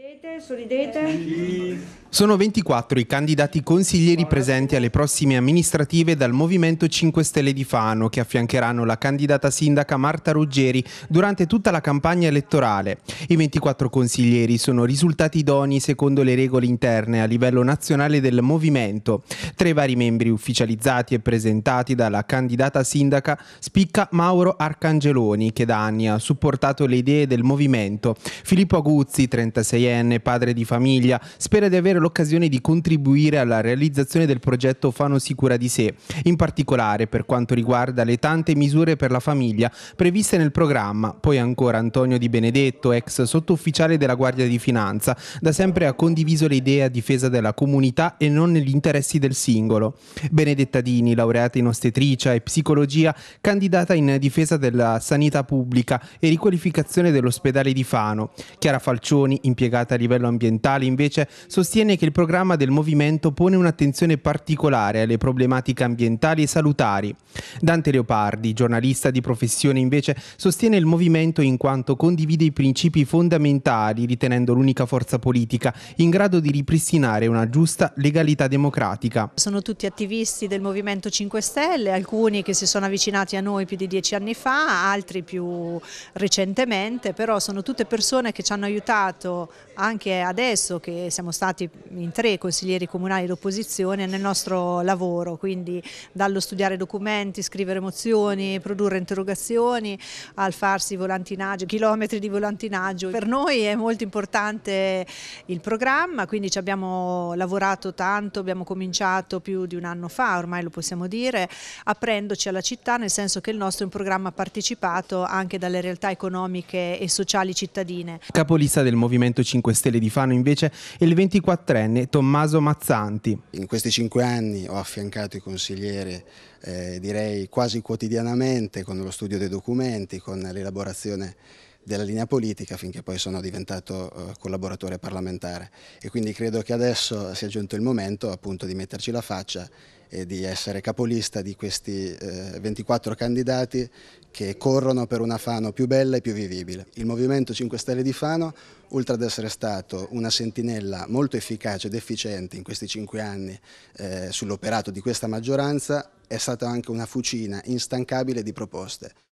Sorridete, sorridete. Sono 24 i candidati consiglieri presenti alle prossime amministrative dal Movimento 5 Stelle di Fano che affiancheranno la candidata sindaca Marta Ruggeri durante tutta la campagna elettorale. I 24 consiglieri sono risultati idoni secondo le regole interne a livello nazionale del Movimento. Tra i vari membri ufficializzati e presentati dalla candidata sindaca spicca Mauro Arcangeloni che da anni ha supportato le idee del Movimento, Filippo Aguzzi, 36 ADN, padre di famiglia, spera di avere l'occasione di contribuire alla realizzazione del progetto Fano Sicura di sé, in particolare per quanto riguarda le tante misure per la famiglia previste nel programma. Poi ancora Antonio Di Benedetto, ex sottufficiale della Guardia di Finanza, da sempre ha condiviso le idee a difesa della comunità e non negli interessi del singolo. Benedetta Dini, laureata in ostetricia e psicologia, candidata in difesa della sanità pubblica e riqualificazione dell'ospedale di Fano. Chiara Falcioni, impiegata collegate a livello ambientale, invece, sostiene che il programma del movimento pone un'attenzione particolare alle problematiche ambientali e salutari. Dante Leopardi, giornalista di professione, invece, sostiene il movimento in quanto condivide i principi fondamentali, ritenendo l'unica forza politica in grado di ripristinare una giusta legalità democratica. Sono tutti attivisti del Movimento 5 Stelle, alcuni che si sono avvicinati a noi più di dieci anni fa, altri più recentemente, però sono tutte persone che ci hanno aiutato anche adesso che siamo stati in tre consiglieri comunali d'opposizione nel nostro lavoro, quindi dallo studiare documenti, scrivere mozioni, produrre interrogazioni, al farsi volantinaggio, chilometri di volantinaggio. Per noi è molto importante il programma, quindi ci abbiamo lavorato tanto, abbiamo cominciato più di un anno fa, ormai lo possiamo dire, aprendoci alla città, nel senso che il nostro è un programma partecipato anche dalle realtà economiche e sociali cittadine. Capolista del Movimento 5 5 Stelle di Fano invece è il 24enne Tommaso Mazzanti. In questi cinque anni ho affiancato i consiglieri eh, direi quasi quotidianamente con lo studio dei documenti, con l'elaborazione della linea politica finché poi sono diventato eh, collaboratore parlamentare e quindi credo che adesso sia giunto il momento appunto di metterci la faccia e di essere capolista di questi eh, 24 candidati che corrono per una Fano più bella e più vivibile. Il Movimento 5 Stelle di Fano, oltre ad essere stato una sentinella molto efficace ed efficiente in questi cinque anni eh, sull'operato di questa maggioranza, è stata anche una fucina instancabile di proposte.